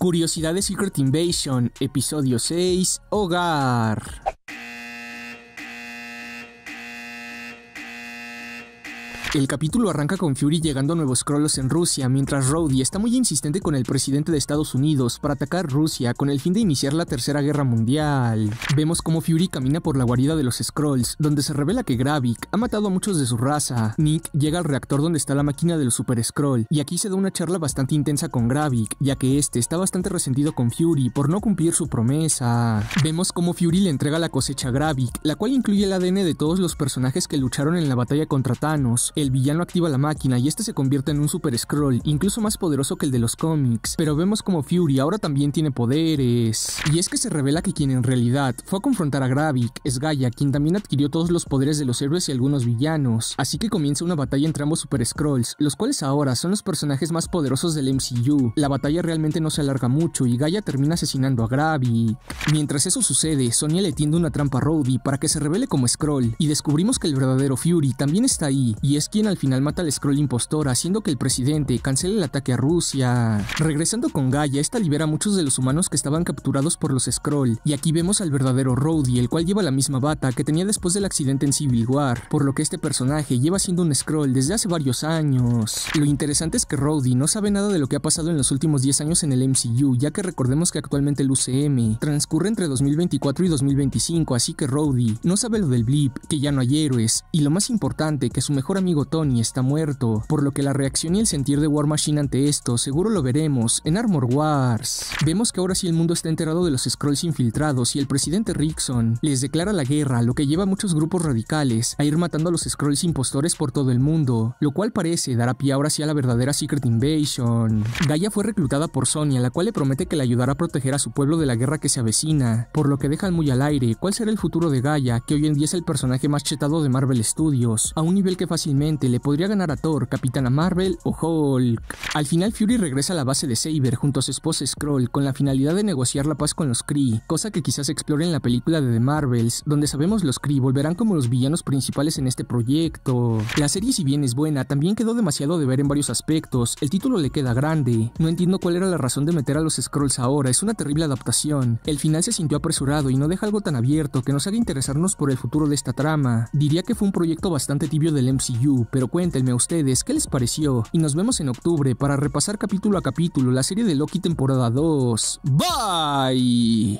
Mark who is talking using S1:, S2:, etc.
S1: Curiosidad de Secret Invasion, episodio 6, Hogar. El capítulo arranca con Fury llegando a Nuevos scrolls en Rusia, mientras Rhodey está muy insistente con el presidente de Estados Unidos para atacar Rusia con el fin de iniciar la Tercera Guerra Mundial. Vemos cómo Fury camina por la guarida de los Scrolls, donde se revela que Gravik ha matado a muchos de su raza. Nick llega al reactor donde está la máquina del Super Skrull, y aquí se da una charla bastante intensa con Gravik, ya que este está bastante resentido con Fury por no cumplir su promesa. Vemos cómo Fury le entrega la cosecha a Gravik, la cual incluye el ADN de todos los personajes que lucharon en la batalla contra Thanos, el villano activa la máquina y este se convierte en un Super Scroll, incluso más poderoso que el de los cómics, pero vemos como Fury ahora también tiene poderes. Y es que se revela que quien en realidad fue a confrontar a Gravik es Gaia, quien también adquirió todos los poderes de los héroes y algunos villanos, así que comienza una batalla entre ambos Super Scrolls, los cuales ahora son los personajes más poderosos del MCU. La batalla realmente no se alarga mucho y Gaia termina asesinando a Gravik. Mientras eso sucede, Sonia le tiende una trampa a Rhodey para que se revele como Scroll, y descubrimos que el verdadero Fury también está ahí, y es quien al final mata al Scroll impostor, haciendo que el presidente cancele el ataque a Rusia. Regresando con Gaia, esta libera a muchos de los humanos que estaban capturados por los Scroll. y aquí vemos al verdadero Rhodey, el cual lleva la misma bata que tenía después del accidente en Civil War, por lo que este personaje lleva siendo un Scroll desde hace varios años. Lo interesante es que Rhodey no sabe nada de lo que ha pasado en los últimos 10 años en el MCU, ya que recordemos que actualmente el UCM transcurre entre 2024 y 2025, así que Rhodey no sabe lo del blip, que ya no hay héroes, y lo más importante, que su mejor amigo Tony está muerto, por lo que la reacción y el sentir de War Machine ante esto seguro lo veremos en Armor Wars. Vemos que ahora sí el mundo está enterado de los Scrolls infiltrados y el presidente Rickson les declara la guerra, lo que lleva a muchos grupos radicales a ir matando a los Scrolls impostores por todo el mundo, lo cual parece dar a pie ahora sí a la verdadera Secret Invasion. Gaia fue reclutada por Sonia, la cual le promete que le ayudará a proteger a su pueblo de la guerra que se avecina, por lo que dejan muy al aire cuál será el futuro de Gaia, que hoy en día es el personaje más chetado de Marvel Studios, a un nivel que fácilmente le podría ganar a Thor, Capitana Marvel o Hulk. Al final Fury regresa a la base de Saber junto a su esposa scroll con la finalidad de negociar la paz con los Kree, cosa que quizás explore en la película de The Marvels, donde sabemos los Kree volverán como los villanos principales en este proyecto. La serie si bien es buena, también quedó demasiado de ver en varios aspectos, el título le queda grande, no entiendo cuál era la razón de meter a los Scrolls ahora, es una terrible adaptación, el final se sintió apresurado y no deja algo tan abierto que nos haga interesarnos por el futuro de esta trama, diría que fue un proyecto bastante tibio del MCU, pero cuéntenme a ustedes qué les pareció y nos vemos en octubre para repasar capítulo a capítulo la serie de Loki temporada 2. Bye.